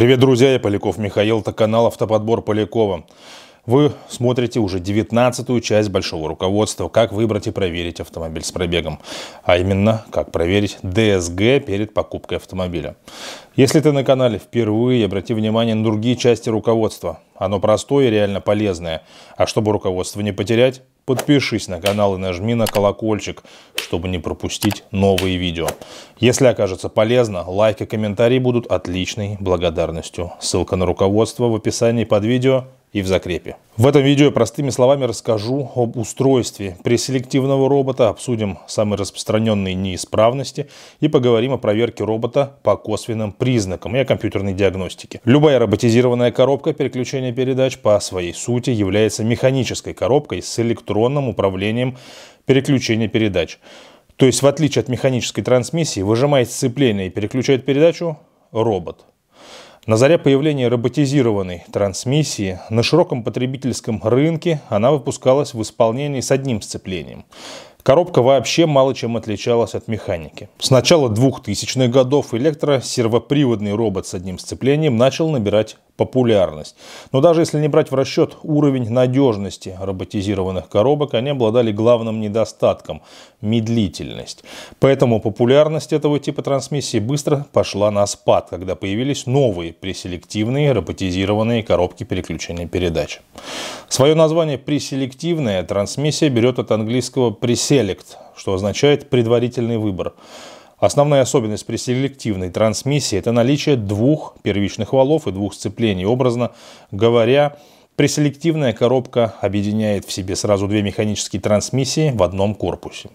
Привет, друзья, я Поляков Михаил, это канал «Автоподбор Полякова». Вы смотрите уже девятнадцатую часть большого руководства «Как выбрать и проверить автомобиль с пробегом», а именно «Как проверить ДСГ перед покупкой автомобиля». Если ты на канале впервые, обрати внимание на другие части руководства. Оно простое и реально полезное. А чтобы руководство не потерять, Подпишись на канал и нажми на колокольчик, чтобы не пропустить новые видео. Если окажется полезно, лайк и комментарий будут отличной благодарностью. Ссылка на руководство в описании под видео – и в закрепе. В этом видео я простыми словами расскажу об устройстве преселективного робота, обсудим самые распространенные неисправности и поговорим о проверке робота по косвенным признакам и о компьютерной диагностике. Любая роботизированная коробка переключения передач по своей сути является механической коробкой с электронным управлением переключения передач. То есть в отличие от механической трансмиссии выжимает сцепление и переключает передачу робот. На заре появления роботизированной трансмиссии на широком потребительском рынке она выпускалась в исполнении с одним сцеплением. Коробка вообще мало чем отличалась от механики. С начала 2000-х годов электросервоприводный робот с одним сцеплением начал набирать популярность. Но даже если не брать в расчет уровень надежности роботизированных коробок, они обладали главным недостатком – медлительность. Поэтому популярность этого типа трансмиссии быстро пошла на спад, когда появились новые преселективные роботизированные коробки переключения передач. Свое название «преселективная» трансмиссия берет от английского «preselect», что означает «предварительный выбор». Основная особенность при селективной трансмиссии – это наличие двух первичных валов и двух сцеплений. Образно говоря, Преселективная коробка объединяет в себе сразу две механические трансмиссии в одном корпусе.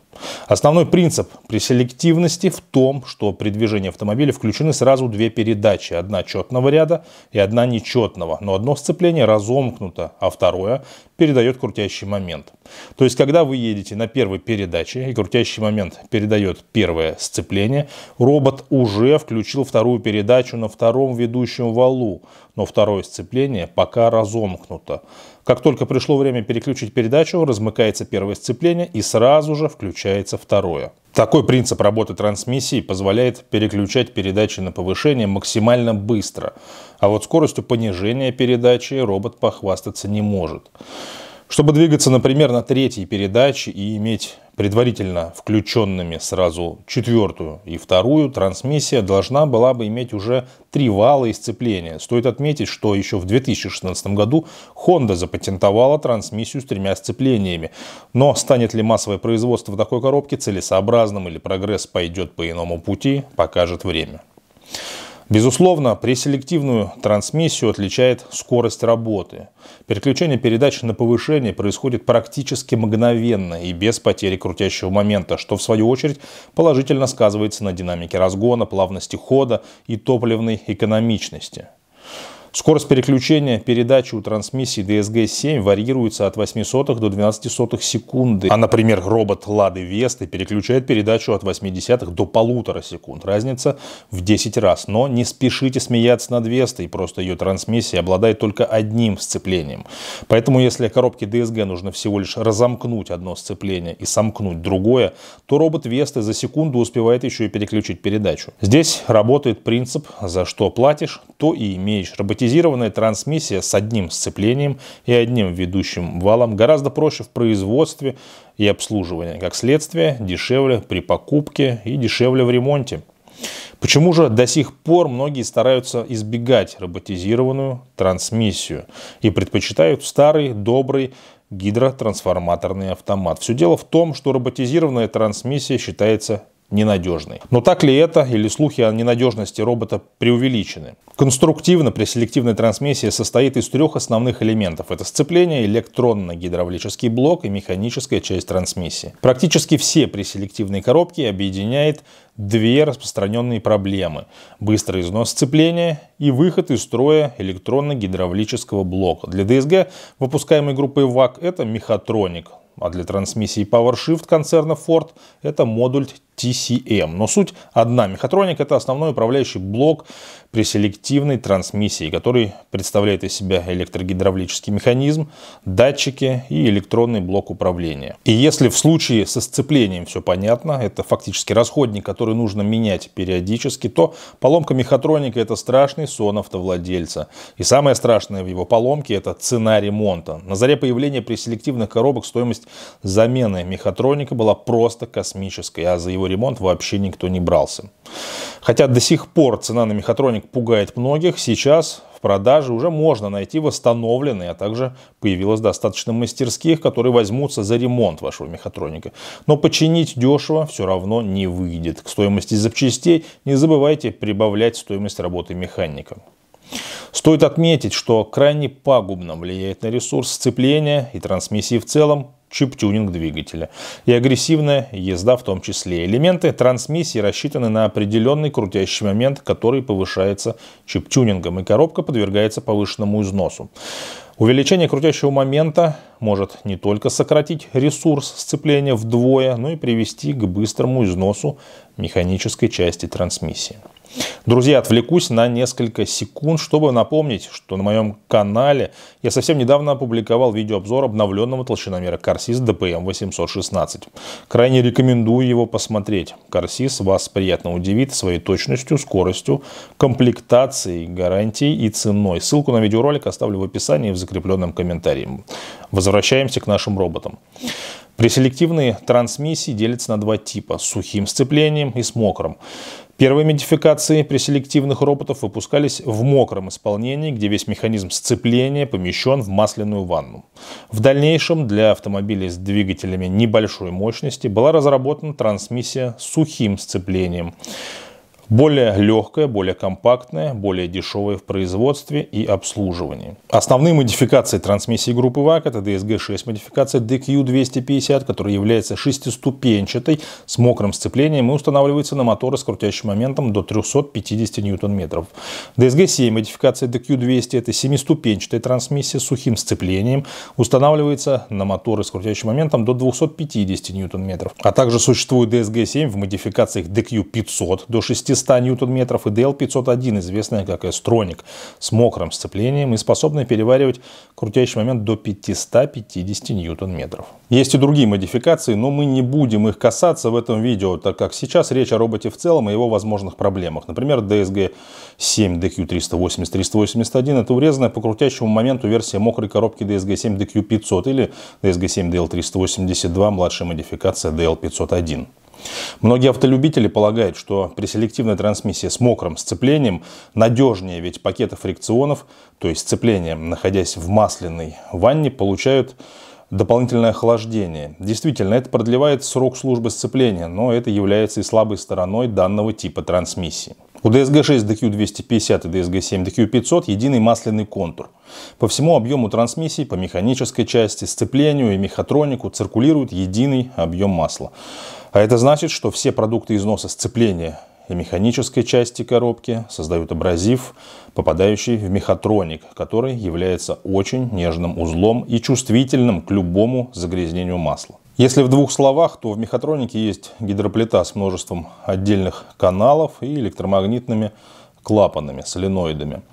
Основной принцип преселективности в том, что при движении автомобиля включены сразу две передачи. Одна четного ряда и одна нечетного. Но одно сцепление разомкнуто, а второе передает крутящий момент – то есть, когда вы едете на первой передаче, и крутящий момент передает первое сцепление, робот уже включил вторую передачу на втором ведущем валу, но второе сцепление пока разомкнуто. Как только пришло время переключить передачу, размыкается первое сцепление и сразу же включается второе. Такой принцип работы трансмиссии позволяет переключать передачи на повышение максимально быстро, а вот скоростью понижения передачи робот похвастаться не может. Чтобы двигаться, например, на третьей передаче и иметь предварительно включенными сразу четвертую и вторую, трансмиссия должна была бы иметь уже три вала и сцепления. Стоит отметить, что еще в 2016 году Honda запатентовала трансмиссию с тремя сцеплениями. Но станет ли массовое производство в такой коробке целесообразным или прогресс пойдет по иному пути, покажет время. Безусловно, преселективную трансмиссию отличает скорость работы. Переключение передач на повышение происходит практически мгновенно и без потери крутящего момента, что в свою очередь положительно сказывается на динамике разгона, плавности хода и топливной экономичности. Скорость переключения передачи у трансмиссии DSG-7 варьируется от 8 сотых до 12 сотых секунды. А, например, робот Лады Весты переключает передачу от 8 десятых до полутора секунд. Разница в 10 раз. Но не спешите смеяться над Вестой, просто ее трансмиссия обладает только одним сцеплением. Поэтому, если коробке DSG нужно всего лишь разомкнуть одно сцепление и сомкнуть другое, то робот Весты за секунду успевает еще и переключить передачу. Здесь работает принцип «за что платишь, то и имеешь». Роботизация роботизированная трансмиссия с одним сцеплением и одним ведущим валом гораздо проще в производстве и обслуживании. Как следствие, дешевле при покупке и дешевле в ремонте. Почему же до сих пор многие стараются избегать роботизированную трансмиссию и предпочитают старый добрый гидротрансформаторный автомат? Все дело в том, что роботизированная трансмиссия считается ненадежной. Но так ли это или слухи о ненадежности робота преувеличены? Конструктивно при селективной трансмиссии состоит из трех основных элементов. Это сцепление, электронно-гидравлический блок и механическая часть трансмиссии. Практически все преселективные коробки объединяет две распространенные проблемы – быстрый износ сцепления и выход из строя электронно-гидравлического блока. Для DSG выпускаемой группы ВАК это мехатроник, а для трансмиссии PowerShift концерна Ford это модуль TCM. Но суть одна. Мехатроник – это основной управляющий блок при селективной трансмиссии, который представляет из себя электрогидравлический механизм, датчики и электронный блок управления. И если в случае со сцеплением все понятно, это фактически расходник, который нужно менять периодически, то поломка мехатроника – это страшный сон автовладельца. И самое страшное в его поломке – это цена ремонта. На заре появления преселективных коробок стоимость замены мехатроника была просто космической, а за его его ремонт вообще никто не брался. Хотя до сих пор цена на мехатроник пугает многих, сейчас в продаже уже можно найти восстановленные, а также появилось достаточно мастерских, которые возьмутся за ремонт вашего мехатроника. Но починить дешево все равно не выйдет. К стоимости запчастей не забывайте прибавлять стоимость работы механика. Стоит отметить, что крайне пагубно влияет на ресурс сцепления и трансмиссии в целом чип-тюнинг двигателя и агрессивная езда в том числе. Элементы трансмиссии рассчитаны на определенный крутящий момент, который повышается чип-тюнингом, и коробка подвергается повышенному износу. Увеличение крутящего момента может не только сократить ресурс сцепления вдвое, но и привести к быстрому износу механической части трансмиссии. Друзья, отвлекусь на несколько секунд, чтобы напомнить, что на моем канале я совсем недавно опубликовал видеообзор обновленного толщиномера Корсис DPM 816. Крайне рекомендую его посмотреть. Корсис вас приятно удивит своей точностью, скоростью, комплектацией, гарантией и ценой. Ссылку на видеоролик оставлю в описании и в закрепленном комментарии. Возвращаемся к нашим роботам. Преселективные трансмиссии делятся на два типа – сухим сцеплением и с мокрым. Первые модификации преселективных роботов выпускались в мокром исполнении, где весь механизм сцепления помещен в масляную ванну. В дальнейшем для автомобилей с двигателями небольшой мощности была разработана трансмиссия с сухим сцеплением более легкая, более компактная, более дешевая в производстве и обслуживании. Основные модификации трансмиссии группы ВАК – это DSG-6 модификация DQ250, которая является шестиступенчатой с мокрым сцеплением и устанавливается на моторы с крутящим моментом до 350 ньютон-метров. DSG-7 модификация DQ200 – это семиступенчатая трансмиссия с сухим сцеплением, устанавливается на моторы с крутящим моментом до 250 ньютон-метров. А также существует DSG-7 в модификациях DQ500 до 6 100 ньютон-метров и DL-501, известная как S-Tronic, с мокрым сцеплением и способная переваривать крутящий момент до 550 ньютон-метров. Есть и другие модификации, но мы не будем их касаться в этом видео, так как сейчас речь о роботе в целом и его возможных проблемах. Например, DSG 7 DQ380-381 это урезанная по крутящему моменту версия мокрой коробки DSG 7 DQ500 или DSG 7 DL382 младшая модификация DL501. Многие автолюбители полагают, что при селективной трансмиссии с мокрым сцеплением надежнее, ведь пакеты фрикционов, то есть сцепление, находясь в масляной ванне, получают дополнительное охлаждение. Действительно, это продлевает срок службы сцепления, но это является и слабой стороной данного типа трансмиссии. У DSG-6 DQ250 и DSG-7 DQ500 единый масляный контур. По всему объему трансмиссии, по механической части, сцеплению и мехатронику циркулирует единый объем масла. А это значит, что все продукты износа сцепления и механической части коробки создают абразив, попадающий в мехатроник, который является очень нежным узлом и чувствительным к любому загрязнению масла. Если в двух словах, то в мехатронике есть гидроплита с множеством отдельных каналов и электромагнитными клапанами, соленоидами.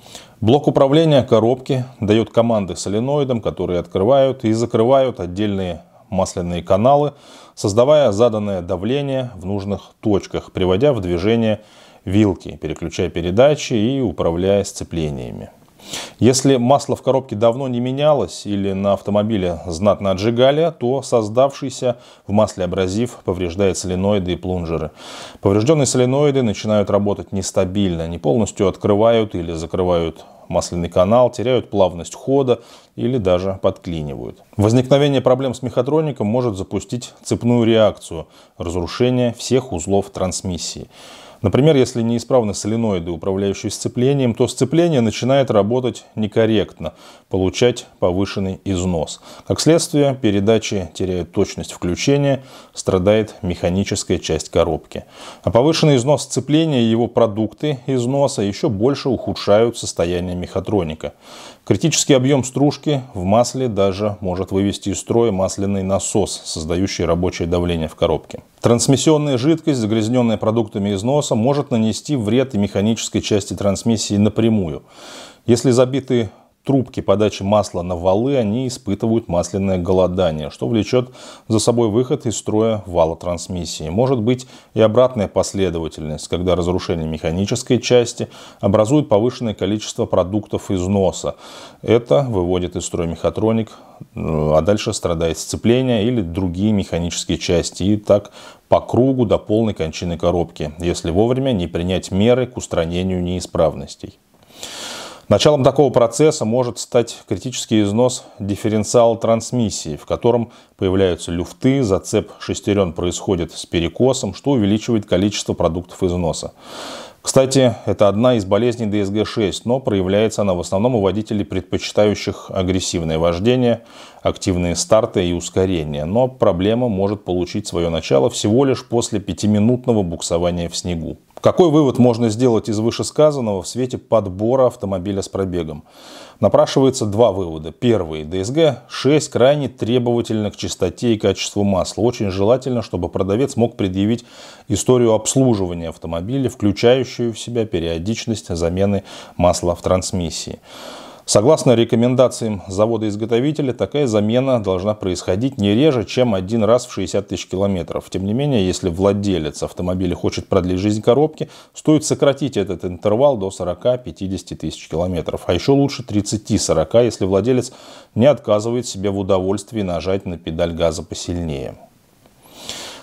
Блок управления коробки дает команды соленоидам, которые открывают и закрывают отдельные масляные каналы, создавая заданное давление в нужных точках, приводя в движение вилки, переключая передачи и управляя сцеплениями. Если масло в коробке давно не менялось или на автомобиле знатно отжигали, то создавшийся в масле абразив повреждает соленоиды и плунжеры. Поврежденные соленоиды начинают работать нестабильно, не полностью открывают или закрывают масляный канал, теряют плавность хода или даже подклинивают. Возникновение проблем с мехатроником может запустить цепную реакцию – разрушение всех узлов трансмиссии. Например, если неисправны соленоиды, управляющие сцеплением, то сцепление начинает работать некорректно, получать повышенный износ. Как следствие, передачи теряют точность включения, страдает механическая часть коробки. А повышенный износ сцепления и его продукты износа еще больше ухудшают состояние мехатроника. Критический объем стружки в масле даже может вывести из строя масляный насос, создающий рабочее давление в коробке. Трансмиссионная жидкость, загрязненная продуктами износа, может нанести вред и механической части трансмиссии напрямую. Если забиты трубки подачи масла на валы, они испытывают масляное голодание, что влечет за собой выход из строя вала трансмиссии. Может быть и обратная последовательность, когда разрушение механической части образует повышенное количество продуктов износа. Это выводит из строя мехатроник, э, а дальше страдает сцепление или другие механические части. И так по кругу до полной кончины коробки, если вовремя не принять меры к устранению неисправностей. Началом такого процесса может стать критический износ дифференциала трансмиссии, в котором появляются люфты, зацеп шестерен происходит с перекосом, что увеличивает количество продуктов износа. Кстати, это одна из болезней ДСГ-6, но проявляется она в основном у водителей, предпочитающих агрессивное вождение, активные старты и ускорения. Но проблема может получить свое начало всего лишь после пятиминутного буксования в снегу. Какой вывод можно сделать из вышесказанного в свете подбора автомобиля с пробегом? Напрашивается два вывода. Первый. ДСГ 6 крайне требовательно к чистоте и качеству масла. Очень желательно, чтобы продавец мог предъявить историю обслуживания автомобиля, включающую в себя периодичность замены масла в трансмиссии. Согласно рекомендациям завода-изготовителя, такая замена должна происходить не реже, чем один раз в 60 тысяч километров. Тем не менее, если владелец автомобиля хочет продлить жизнь коробки, стоит сократить этот интервал до 40-50 тысяч километров. А еще лучше 30-40, если владелец не отказывает себе в удовольствии нажать на педаль газа посильнее.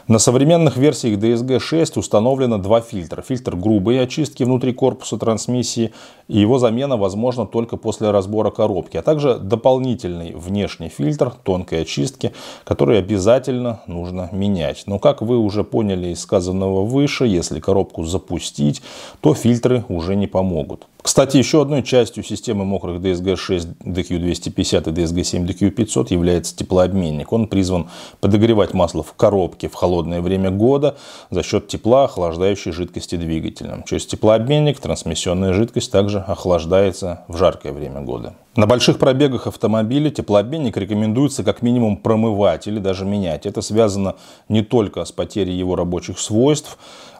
На современных версиях DSG-6 установлено два фильтра. Фильтр грубой очистки внутри корпуса трансмиссии, и его замена возможна только после разбора коробки, а также дополнительный внешний фильтр тонкой очистки, который обязательно нужно менять. Но как вы уже поняли из сказанного выше, если коробку запустить, то фильтры уже не помогут. Кстати, еще одной частью системы мокрых DSG-6, DQ250 и DSG-7, DQ500 является теплообменник. Он призван подогревать масло в коробке в холодное время года за счет тепла, охлаждающей жидкости двигателя. Через теплообменник трансмиссионная жидкость также охлаждается в жаркое время года. На больших пробегах автомобиля теплообменник рекомендуется как минимум промывать или даже менять. Это связано не только с потерей его рабочих свойств,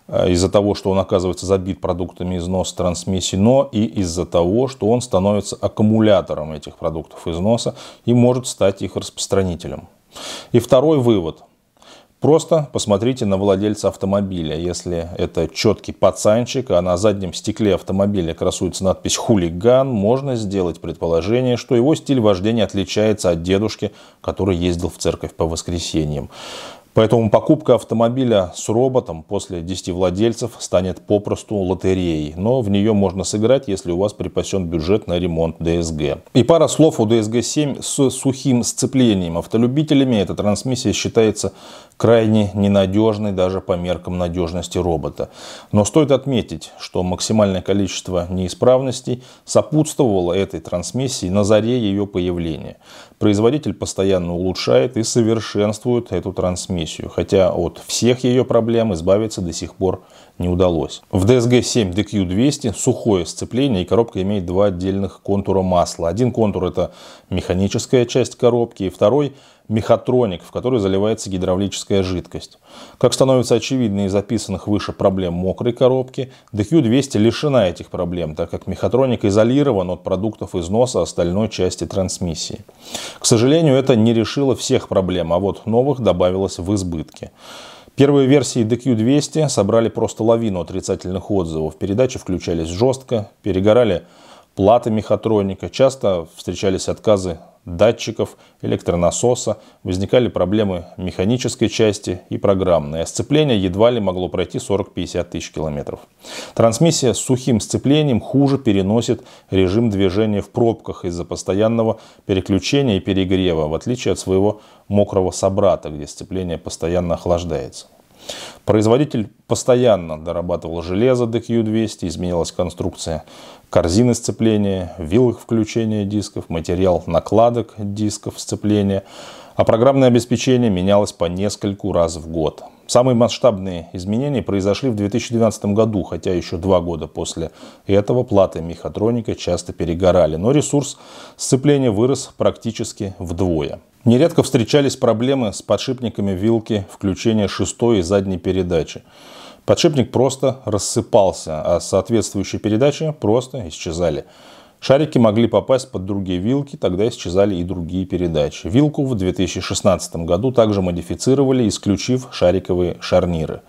Э, из-за того, что он оказывается забит продуктами износа трансмиссии, но и из-за того, что он становится аккумулятором этих продуктов износа и может стать их распространителем. И второй вывод. Просто посмотрите на владельца автомобиля. Если это четкий пацанчик, а на заднем стекле автомобиля красуется надпись «Хулиган», можно сделать предположение, что его стиль вождения отличается от дедушки, который ездил в церковь по воскресеньям. Поэтому покупка автомобиля с роботом после 10 владельцев станет попросту лотереей, но в нее можно сыграть, если у вас припасен бюджет на ремонт ДСГ. И пара слов о ДСГ-7 с сухим сцеплением. Автолюбителями эта трансмиссия считается крайне ненадежный даже по меркам надежности робота. Но стоит отметить, что максимальное количество неисправностей сопутствовало этой трансмиссии на заре ее появления. Производитель постоянно улучшает и совершенствует эту трансмиссию, хотя от всех ее проблем избавиться до сих пор не удалось. В DSG 7 DQ200 сухое сцепление и коробка имеет два отдельных контура масла. Один контур это механическая часть коробки, и второй мехатроник, в который заливается гидравлическая жидкость. Как становится очевидно из записанных выше проблем мокрой коробки, DQ200 лишена этих проблем, так как мехатроник изолирован от продуктов износа остальной части трансмиссии. К сожалению, это не решило всех проблем, а вот новых добавилось в избытке. Первые версии DQ200 собрали просто лавину отрицательных отзывов. Передачи включались жестко, перегорали платы мехатроника, часто встречались отказы датчиков, электронасоса, возникали проблемы механической части и программной, а сцепление едва ли могло пройти 40-50 тысяч километров. Трансмиссия с сухим сцеплением хуже переносит режим движения в пробках из-за постоянного переключения и перегрева, в отличие от своего мокрого собрата, где сцепление постоянно охлаждается. Производитель постоянно дорабатывал железо DQ200, изменилась конструкция корзины сцепления, вилок включения дисков, материал накладок дисков сцепления, а программное обеспечение менялось по нескольку раз в год. Самые масштабные изменения произошли в 2012 году, хотя еще два года после этого платы мехатроника часто перегорали, но ресурс сцепления вырос практически вдвое. Нередко встречались проблемы с подшипниками вилки включения шестой и задней передачи. Подшипник просто рассыпался, а соответствующие передачи просто исчезали. Шарики могли попасть под другие вилки, тогда исчезали и другие передачи. Вилку в 2016 году также модифицировали, исключив шариковые шарниры.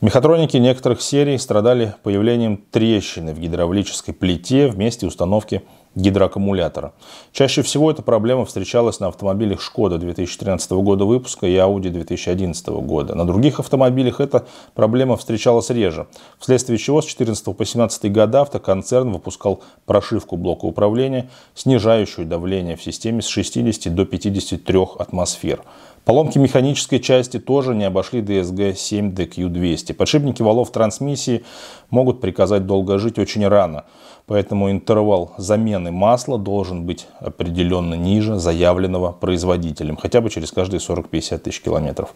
Мехатроники некоторых серий страдали появлением трещины в гидравлической плите вместе месте установки гидроаккумулятора. Чаще всего эта проблема встречалась на автомобилях Шкода 2013 года выпуска и Audi 2011 года. На других автомобилях эта проблема встречалась реже, вследствие чего с 2014 по 2017 года автоконцерн выпускал прошивку блока управления, снижающую давление в системе с 60 до 53 атмосфер. Поломки механической части тоже не обошли DSG 7DQ200. Подшипники валов трансмиссии могут приказать долго жить очень рано – Поэтому интервал замены масла должен быть определенно ниже заявленного производителем, хотя бы через каждые 40-50 тысяч километров.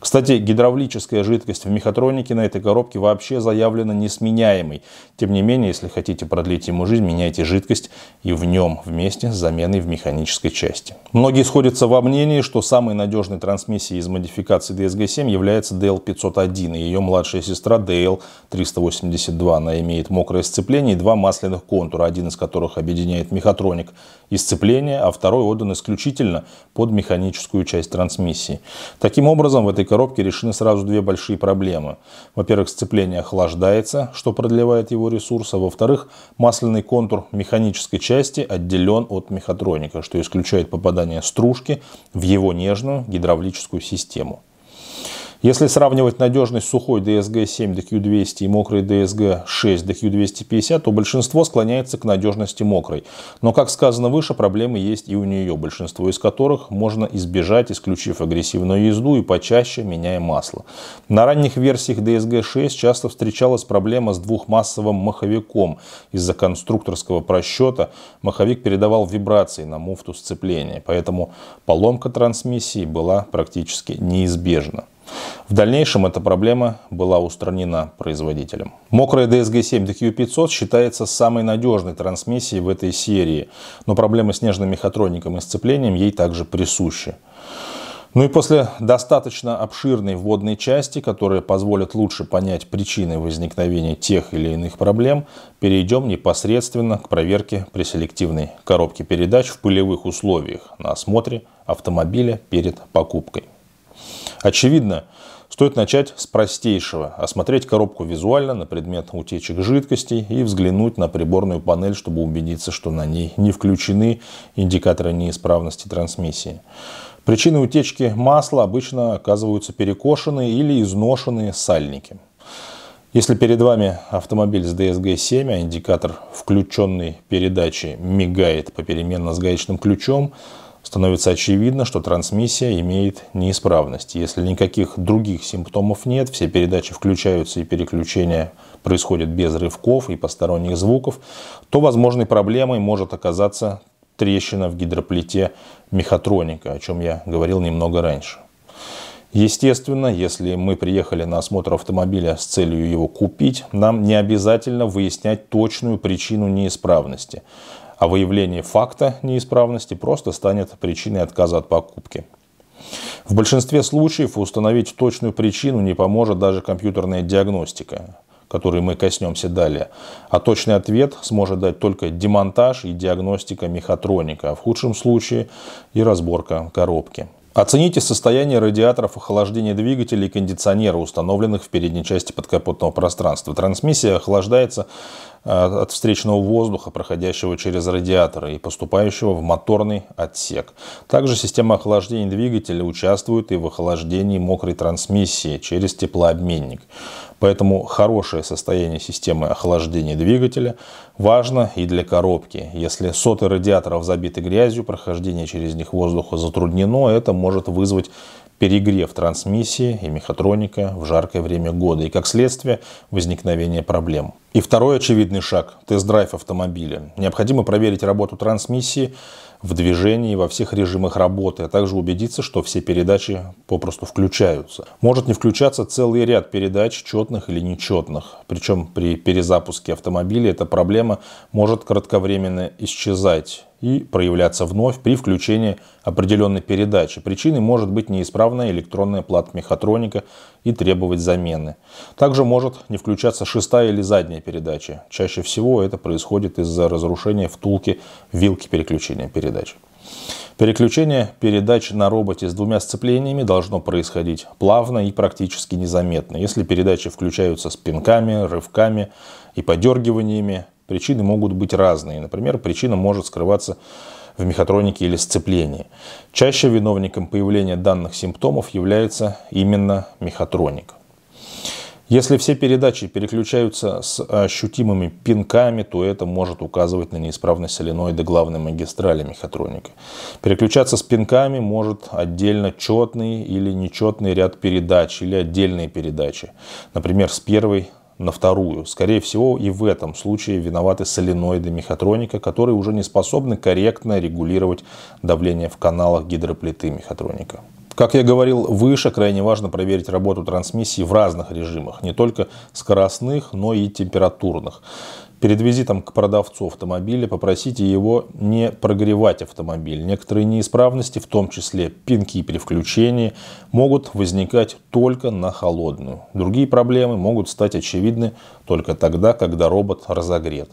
Кстати, гидравлическая жидкость в мехатронике на этой коробке вообще заявлена несменяемой. Тем не менее, если хотите продлить ему жизнь, меняйте жидкость и в нем вместе с заменой в механической части. Многие сходятся во мнении, что самой надежной трансмиссией из модификации DSG-7 является DL501 и ее младшая сестра DL382. Она имеет мокрое сцепление и два масляных отдельных контур, один из которых объединяет мехатроник и сцепление, а второй отдан исключительно под механическую часть трансмиссии. Таким образом, в этой коробке решены сразу две большие проблемы. Во-первых, сцепление охлаждается, что продлевает его ресурс, а во-вторых, масляный контур механической части отделен от мехатроника, что исключает попадание стружки в его нежную гидравлическую систему. Если сравнивать надежность сухой DSG-7 до Q200 и мокрой DSG-6 до Q250, то большинство склоняется к надежности мокрой. Но, как сказано выше, проблемы есть и у нее, большинство из которых можно избежать, исключив агрессивную езду и почаще меняя масло. На ранних версиях DSG-6 часто встречалась проблема с двухмассовым маховиком. Из-за конструкторского просчета маховик передавал вибрации на муфту сцепления, поэтому поломка трансмиссии была практически неизбежна. В дальнейшем эта проблема была устранена производителем. Мокрая DSG-7 DQ500 считается самой надежной трансмиссией в этой серии, но проблемы с нежным мехатроником и сцеплением ей также присущи. Ну и после достаточно обширной вводной части, которая позволит лучше понять причины возникновения тех или иных проблем, перейдем непосредственно к проверке преселективной коробки передач в пылевых условиях на осмотре автомобиля перед покупкой. Очевидно, стоит начать с простейшего – осмотреть коробку визуально на предмет утечек жидкостей и взглянуть на приборную панель, чтобы убедиться, что на ней не включены индикаторы неисправности трансмиссии. Причины утечки масла обычно оказываются перекошенные или изношенные сальники. Если перед вами автомобиль с DSG-7, а индикатор включенной передачи мигает попеременно с гаечным ключом – становится очевидно, что трансмиссия имеет неисправность. Если никаких других симптомов нет, все передачи включаются и переключения происходят без рывков и посторонних звуков, то возможной проблемой может оказаться трещина в гидроплите мехатроника, о чем я говорил немного раньше. Естественно, если мы приехали на осмотр автомобиля с целью его купить, нам не обязательно выяснять точную причину неисправности а выявление факта неисправности просто станет причиной отказа от покупки. В большинстве случаев установить точную причину не поможет даже компьютерная диагностика, которой мы коснемся далее. А точный ответ сможет дать только демонтаж и диагностика мехатроника, а в худшем случае и разборка коробки. Оцените состояние радиаторов охлаждения двигателей и кондиционера, установленных в передней части подкапотного пространства. Трансмиссия охлаждается Э, от встречного воздуха, проходящего через радиаторы и поступающего в моторный отсек. Также система охлаждения двигателя участвует и в охлаждении мокрой трансмиссии через теплообменник. Поэтому хорошее состояние системы охлаждения двигателя важно и для коробки. Если соты радиаторов забиты грязью, прохождение через них воздуха затруднено, это может вызвать перегрев трансмиссии и мехатроника в жаркое время года и, как следствие, возникновение проблем. И второй очевидный шаг – тест-драйв автомобиля. Необходимо проверить работу трансмиссии в движении во всех режимах работы, а также убедиться, что все передачи попросту включаются. Может не включаться целый ряд передач, четных или нечетных. Причем при перезапуске автомобиля эта проблема может кратковременно исчезать и проявляться вновь при включении определенной передачи. Причиной может быть неисправная электронная плата мехатроника и требовать замены. Также может не включаться шестая или задняя передача. Чаще всего это происходит из-за разрушения втулки вилки переключения передач. Переключение передач на роботе с двумя сцеплениями должно происходить плавно и практически незаметно. Если передачи включаются с пинками, рывками и подергиваниями, Причины могут быть разные. Например, причина может скрываться в мехатронике или сцеплении. Чаще виновником появления данных симптомов является именно мехатроник. Если все передачи переключаются с ощутимыми пинками, то это может указывать на неисправность соленоида главной магистрали мехатроника. Переключаться с пинками может отдельно четный или нечетный ряд передач или отдельные передачи. Например, с первой на вторую. Скорее всего, и в этом случае виноваты соленоиды мехатроника, которые уже не способны корректно регулировать давление в каналах гидроплиты мехатроника. Как я говорил выше, крайне важно проверить работу трансмиссии в разных режимах, не только скоростных, но и температурных перед визитом к продавцу автомобиля попросите его не прогревать автомобиль. Некоторые неисправности, в том числе пинки при включении, могут возникать только на холодную. Другие проблемы могут стать очевидны только тогда, когда робот разогрет.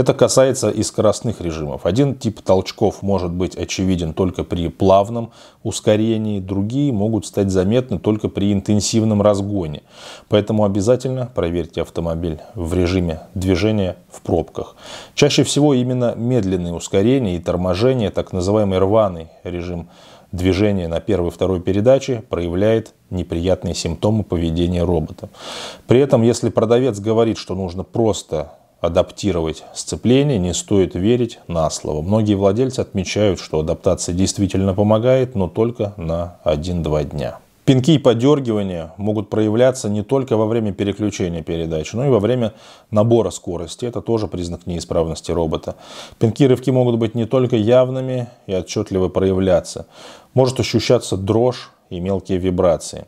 Это касается и скоростных режимов. Один тип толчков может быть очевиден только при плавном ускорении, другие могут стать заметны только при интенсивном разгоне. Поэтому обязательно проверьте автомобиль в режиме движения в пробках. Чаще всего именно медленные ускорения и торможение, так называемый рваный режим движение на первой второй передаче проявляет неприятные симптомы поведения робота. При этом, если продавец говорит, что нужно просто адаптировать сцепление, не стоит верить на слово. Многие владельцы отмечают, что адаптация действительно помогает, но только на 1-2 дня. Пинки и подергивания могут проявляться не только во время переключения передач, но и во время набора скорости. Это тоже признак неисправности робота. Пинки и рывки могут быть не только явными и отчетливо проявляться. Может ощущаться дрожь и мелкие вибрации.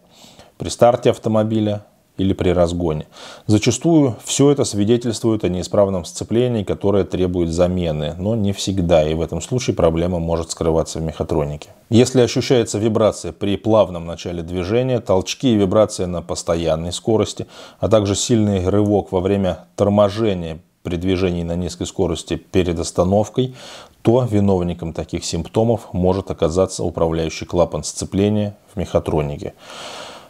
При старте автомобиля или при разгоне. Зачастую все это свидетельствует о неисправном сцеплении, которое требует замены, но не всегда, и в этом случае проблема может скрываться в мехатронике. Если ощущается вибрация при плавном начале движения, толчки и вибрация на постоянной скорости, а также сильный рывок во время торможения при движении на низкой скорости перед остановкой, то виновником таких симптомов может оказаться управляющий клапан сцепления в мехатронике.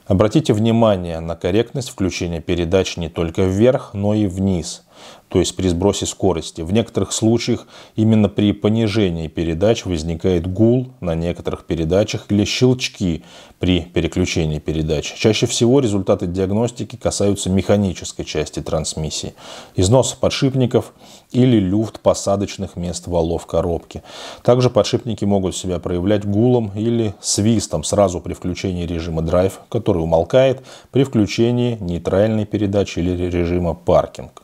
Обратите внимание на корректность включения передач не только вверх, но и вниз то есть при сбросе скорости. В некоторых случаях именно при понижении передач возникает гул на некоторых передачах или щелчки при переключении передач. Чаще всего результаты диагностики касаются механической части трансмиссии, износа подшипников или люфт посадочных мест валов коробки. Также подшипники могут себя проявлять гулом или свистом сразу при включении режима драйв, который умолкает при включении нейтральной передачи или режима паркинг.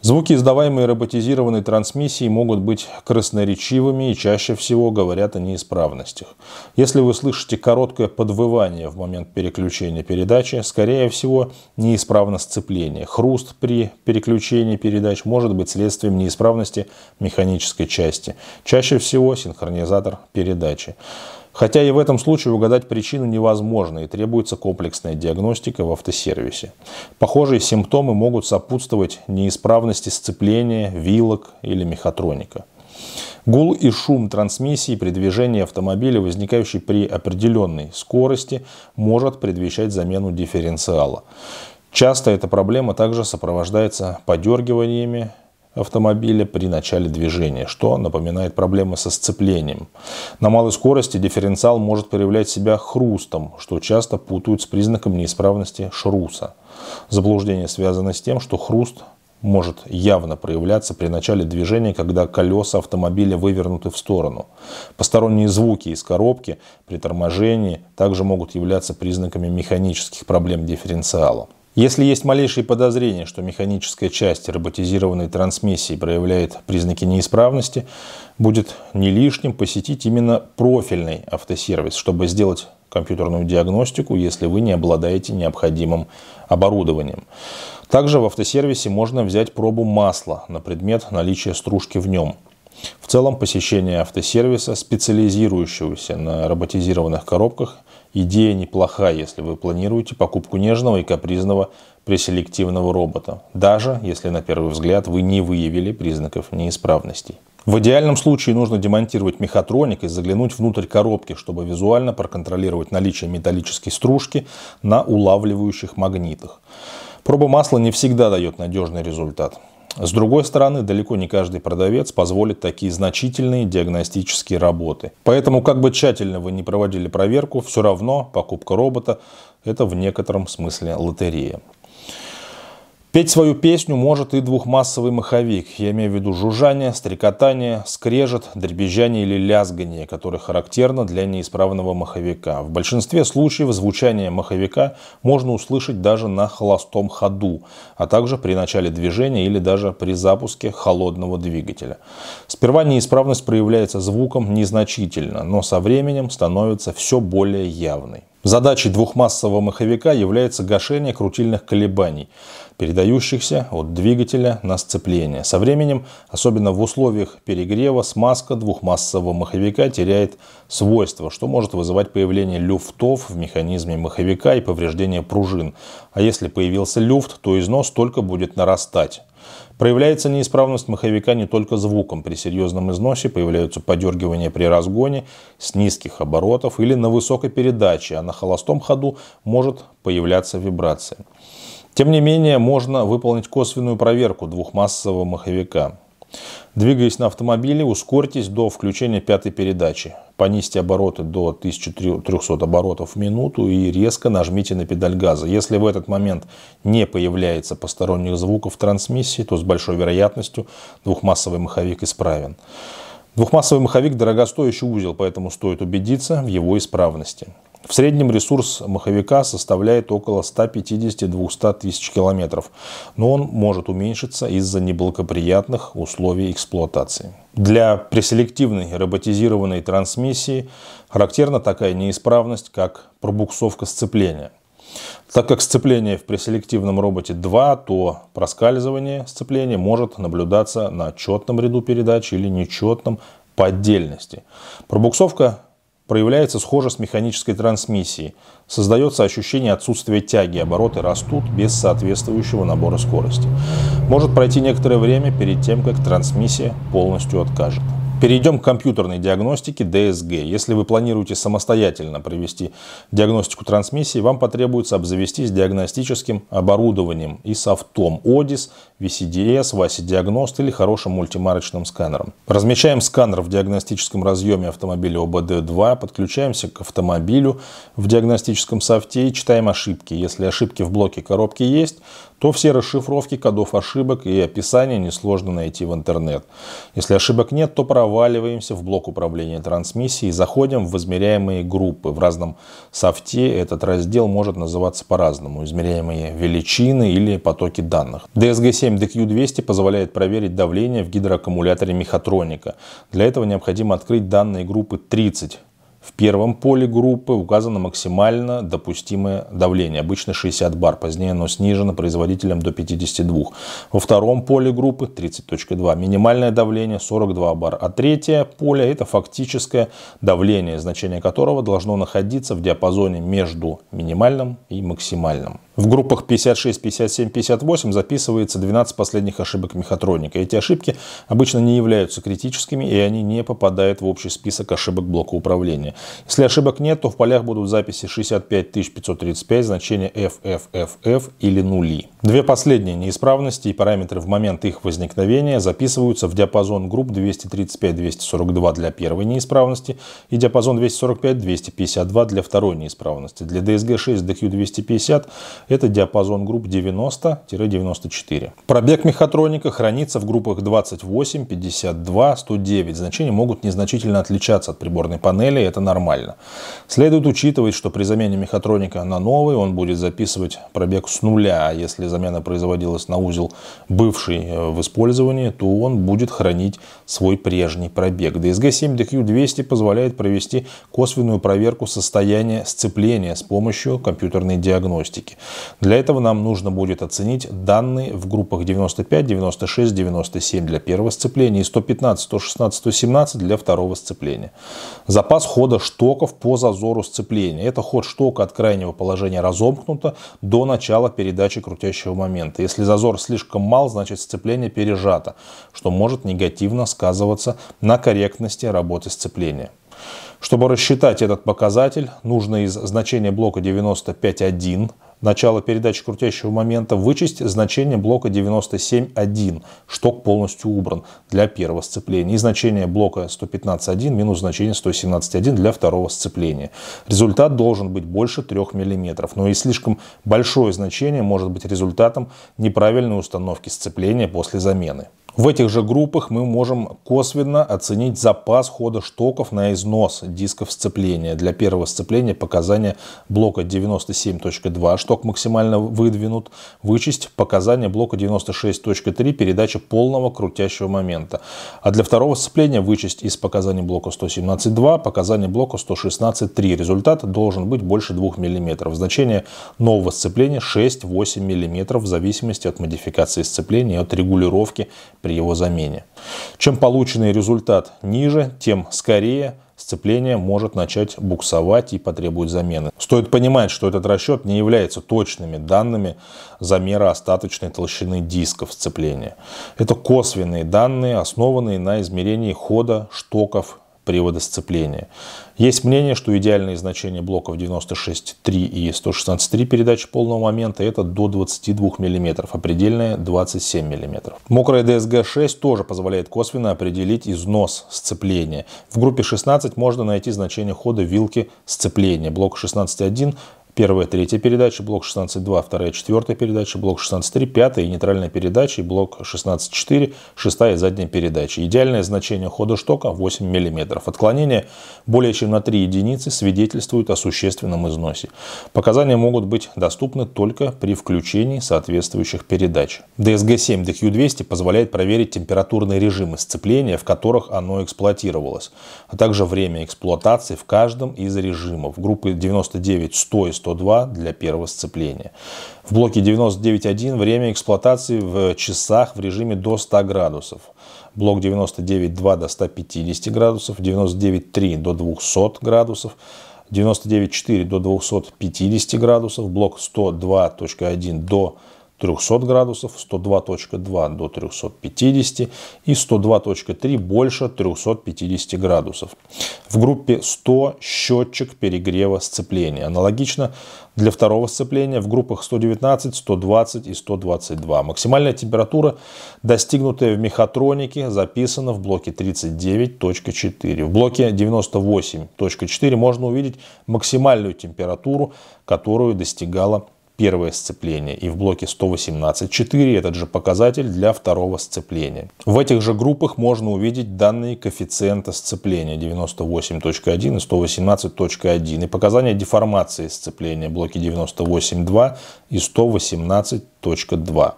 Звуки, издаваемые роботизированной трансмиссией, могут быть красноречивыми и чаще всего говорят о неисправностях. Если вы слышите короткое подвывание в момент переключения передачи, скорее всего, неисправно сцепление. Хруст при переключении передач может быть следствием неисправности механической части. Чаще всего синхронизатор передачи. Хотя и в этом случае угадать причину невозможно и требуется комплексная диагностика в автосервисе. Похожие симптомы могут сопутствовать неисправности сцепления, вилок или мехатроника. Гул и шум трансмиссии при движении автомобиля, возникающий при определенной скорости, может предвещать замену дифференциала. Часто эта проблема также сопровождается подергиваниями, автомобиля при начале движения, что напоминает проблемы со сцеплением. На малой скорости дифференциал может проявлять себя хрустом, что часто путают с признаком неисправности шруса. Заблуждение связано с тем, что хруст может явно проявляться при начале движения, когда колеса автомобиля вывернуты в сторону. Посторонние звуки из коробки при торможении также могут являться признаками механических проблем дифференциала. Если есть малейшие подозрения, что механическая часть роботизированной трансмиссии проявляет признаки неисправности, будет не лишним посетить именно профильный автосервис, чтобы сделать компьютерную диагностику, если вы не обладаете необходимым оборудованием. Также в автосервисе можно взять пробу масла на предмет наличия стружки в нем. В целом посещение автосервиса, специализирующегося на роботизированных коробках, Идея неплоха, если вы планируете покупку нежного и капризного преселективного робота, даже если на первый взгляд вы не выявили признаков неисправностей. В идеальном случае нужно демонтировать мехатроник и заглянуть внутрь коробки, чтобы визуально проконтролировать наличие металлической стружки на улавливающих магнитах. Проба масла не всегда дает надежный результат. С другой стороны, далеко не каждый продавец позволит такие значительные диагностические работы. Поэтому, как бы тщательно вы не проводили проверку, все равно покупка робота – это в некотором смысле лотерея. Спеть свою песню может и двухмассовый маховик, я имею в виду жужжание, стрекотание, скрежет, дребезжание или лязгание, которое характерно для неисправного маховика. В большинстве случаев звучание маховика можно услышать даже на холостом ходу, а также при начале движения или даже при запуске холодного двигателя. Сперва неисправность проявляется звуком незначительно, но со временем становится все более явной. Задачей двухмассового маховика является гашение крутильных колебаний, передающихся от двигателя на сцепление. Со временем, особенно в условиях перегрева, смазка двухмассового маховика теряет свойства, что может вызывать появление люфтов в механизме маховика и повреждение пружин. А если появился люфт, то износ только будет нарастать. Проявляется неисправность маховика не только звуком. При серьезном износе появляются подергивания при разгоне с низких оборотов или на высокой передаче, а на холостом ходу может появляться вибрация. Тем не менее, можно выполнить косвенную проверку двухмассового маховика. Двигаясь на автомобиле, ускорьтесь до включения пятой передачи. Понизьте обороты до 1300 оборотов в минуту и резко нажмите на педаль газа. Если в этот момент не появляется посторонних звуков в трансмиссии, то с большой вероятностью двухмассовый маховик исправен. Двухмассовый маховик – дорогостоящий узел, поэтому стоит убедиться в его исправности. В среднем ресурс маховика составляет около 150-200 тысяч километров, но он может уменьшиться из-за неблагоприятных условий эксплуатации. Для преселективной роботизированной трансмиссии характерна такая неисправность, как пробуксовка сцепления. Так как сцепление в преселективном роботе 2, то проскальзывание сцепления может наблюдаться на четном ряду передач или нечетном по отдельности. Пробуксовка проявляется схоже с механической трансмиссией. Создается ощущение отсутствия тяги, обороты растут без соответствующего набора скорости. Может пройти некоторое время перед тем, как трансмиссия полностью откажет. Перейдем к компьютерной диагностике ДСГ. Если вы планируете самостоятельно провести диагностику трансмиссии, вам потребуется обзавестись диагностическим оборудованием и софтом ODIS, VCDS, VASI Диагност или хорошим мультимарочным сканером. Размещаем сканер в диагностическом разъеме автомобиля ОБД-2, подключаемся к автомобилю в диагностическом софте и читаем ошибки. Если ошибки в блоке коробки есть, то все расшифровки кодов ошибок и описания несложно найти в интернет. Если ошибок нет, то проваливаемся в блок управления трансмиссией и заходим в измеряемые группы. В разном софте этот раздел может называться по-разному. Измеряемые величины или потоки данных. DSG-7DQ200 позволяет проверить давление в гидроаккумуляторе мехатроника. Для этого необходимо открыть данные группы 30 в первом поле группы указано максимально допустимое давление, обычно 60 бар, позднее оно снижено производителем до 52. Во втором поле группы 30.2 минимальное давление 42 бар, а третье поле это фактическое давление, значение которого должно находиться в диапазоне между минимальным и максимальным. В группах 56, 57, 58 записывается 12 последних ошибок мехатроника. Эти ошибки обычно не являются критическими и они не попадают в общий список ошибок блока управления. Если ошибок нет, то в полях будут записи 65535, значение FFFF или нули. Две последние неисправности и параметры в момент их возникновения записываются в диапазон групп 235-242 для первой неисправности и диапазон 245-252 для второй неисправности. Для DSG-6 DQ250 это диапазон групп 90-94. Пробег мехатроника хранится в группах 28, 52, 109. Значения могут незначительно отличаться от приборной панели. Это это нормально. Следует учитывать, что при замене мехатроника на новый он будет записывать пробег с нуля, а если замена производилась на узел бывший э, в использовании, то он будет хранить свой прежний пробег. DSG-7DQ200 позволяет провести косвенную проверку состояния сцепления с помощью компьютерной диагностики. Для этого нам нужно будет оценить данные в группах 95, 96, 97 для первого сцепления и 115, 116, 117 для второго сцепления. Запас хода хода штоков по зазору сцепления. Это ход штока от крайнего положения разомкнуто до начала передачи крутящего момента. Если зазор слишком мал, значит сцепление пережато, что может негативно сказываться на корректности работы сцепления. Чтобы рассчитать этот показатель, нужно из значения блока 95.1 Начало передачи крутящего момента вычесть значение блока 97.1, шток полностью убран для первого сцепления, и значение блока 115.1 минус значение 117.1 для второго сцепления. Результат должен быть больше 3 мм, но и слишком большое значение может быть результатом неправильной установки сцепления после замены. В этих же группах мы можем косвенно оценить запас хода штоков на износ дисков сцепления. Для первого сцепления показания блока 97.2 шток максимально выдвинут. Вычесть показания блока 96.3 передача полного крутящего момента. А для второго сцепления вычесть из показаний блока 117.2 показания блока 116.3. Результат должен быть больше 2 мм. Значение нового сцепления 6-8 мм в зависимости от модификации сцепления и от регулировки при его замене. Чем полученный результат ниже, тем скорее сцепление может начать буксовать и потребует замены. Стоит понимать, что этот расчет не является точными данными замера остаточной толщины дисков сцепления. Это косвенные данные, основанные на измерении хода штоков привода сцепления. Есть мнение, что идеальные значения блоков 96.3 и 116.3 передачи полного момента это до 22 мм, а предельное 27 мм. Мокрая DSG-6 тоже позволяет косвенно определить износ сцепления. В группе 16 можно найти значение хода вилки сцепления. Блок 16.1 Первая, третья передача, блок 16.2, вторая, четвертая передача, блок 16.3, пятая и нейтральная передача, и блок 16.4, шестая и задняя передача. Идеальное значение хода штока 8 мм. Отклонение более чем на 3 единицы свидетельствует о существенном износе. Показания могут быть доступны только при включении соответствующих передач. DSG-7 DQ200 позволяет проверить температурные режимы сцепления, в которых оно эксплуатировалось, а также время эксплуатации в каждом из режимов. Группы 99, 100 и 100 102 для первого сцепления. В блоке 99.1 время эксплуатации в часах в режиме до 100 градусов. Блок 99.2 до 150 градусов, 99.3 до 200 градусов, 99.4 до 250 градусов, блок 102.1 до 300 градусов, 102.2 до 350 и 102.3 больше 350 градусов. В группе 100 счетчик перегрева сцепления. Аналогично для второго сцепления в группах 119, 120 и 122. Максимальная температура, достигнутая в мехатронике, записана в блоке 39.4. В блоке 98.4 можно увидеть максимальную температуру, которую достигала первое сцепление и в блоке 118.4 этот же показатель для второго сцепления. В этих же группах можно увидеть данные коэффициента сцепления 98.1 и 118.1 и показания деформации сцепления блоки 98.2 и 118.2.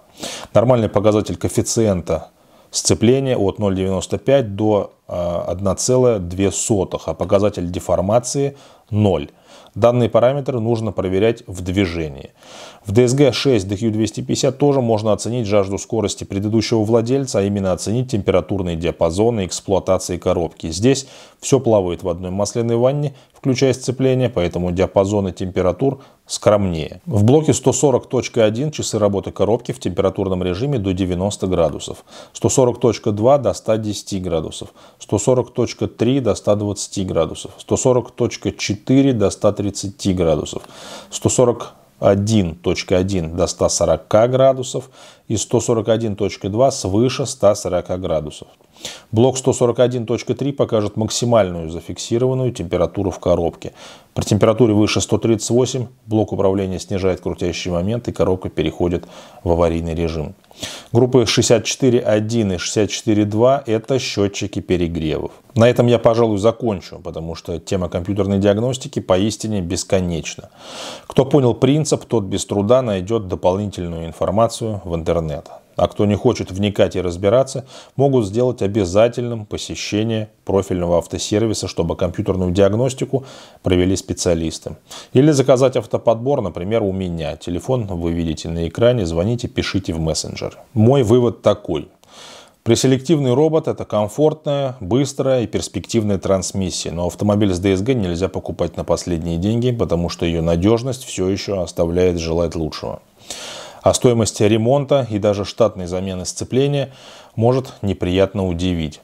Нормальный показатель коэффициента сцепления от 0,95 до 1,02, э, а показатель деформации 0. Данные параметры нужно проверять в движении. В DSG 6 DQ250 тоже можно оценить жажду скорости предыдущего владельца, а именно оценить температурные диапазоны эксплуатации коробки. Здесь все плавает в одной масляной ванне, включая сцепление, поэтому диапазоны температур скромнее. В блоке 140.1 часы работы коробки в температурном режиме до 90 градусов, 140.2 до 110 градусов, 140.3 до 120 градусов, 140.4 до 130 градусов, 140 1.1 до 140 градусов и 141.2 свыше 140 градусов. Блок 141.3 покажет максимальную зафиксированную температуру в коробке. При температуре выше 138 блок управления снижает крутящий момент и коробка переходит в аварийный режим. Группы 64.1 и 64.2 – это счетчики перегревов. На этом я, пожалуй, закончу, потому что тема компьютерной диагностики поистине бесконечна. Кто понял принцип, тот без труда найдет дополнительную информацию в интернете а кто не хочет вникать и разбираться, могут сделать обязательным посещение профильного автосервиса, чтобы компьютерную диагностику провели специалисты. Или заказать автоподбор, например, у меня. Телефон вы видите на экране, звоните, пишите в мессенджер. Мой вывод такой. Преселективный робот – это комфортная, быстрая и перспективная трансмиссия, но автомобиль с ДСГ нельзя покупать на последние деньги, потому что ее надежность все еще оставляет желать лучшего. А стоимость ремонта и даже штатной замены сцепления может неприятно удивить.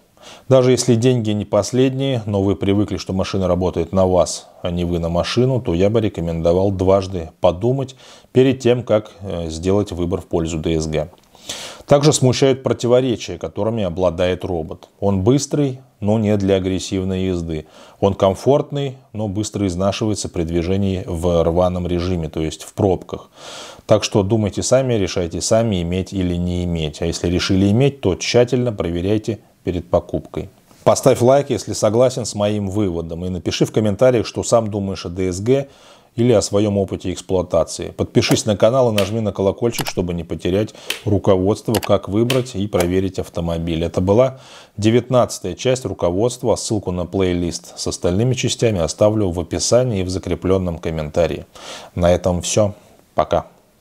Даже если деньги не последние, но вы привыкли, что машина работает на вас, а не вы на машину, то я бы рекомендовал дважды подумать перед тем, как э, сделать выбор в пользу ДСГ. Также смущают противоречия, которыми обладает робот. Он быстрый, но не для агрессивной езды. Он комфортный, но быстро изнашивается при движении в рваном режиме, то есть в пробках. Так что думайте сами, решайте сами, иметь или не иметь. А если решили иметь, то тщательно проверяйте перед покупкой. Поставь лайк, если согласен с моим выводом, и напиши в комментариях, что сам думаешь о ДСГ или о своем опыте эксплуатации. Подпишись на канал и нажми на колокольчик, чтобы не потерять руководство, как выбрать и проверить автомобиль. Это была 19 часть руководства. Ссылку на плейлист с остальными частями оставлю в описании и в закрепленном комментарии. На этом все. Пока.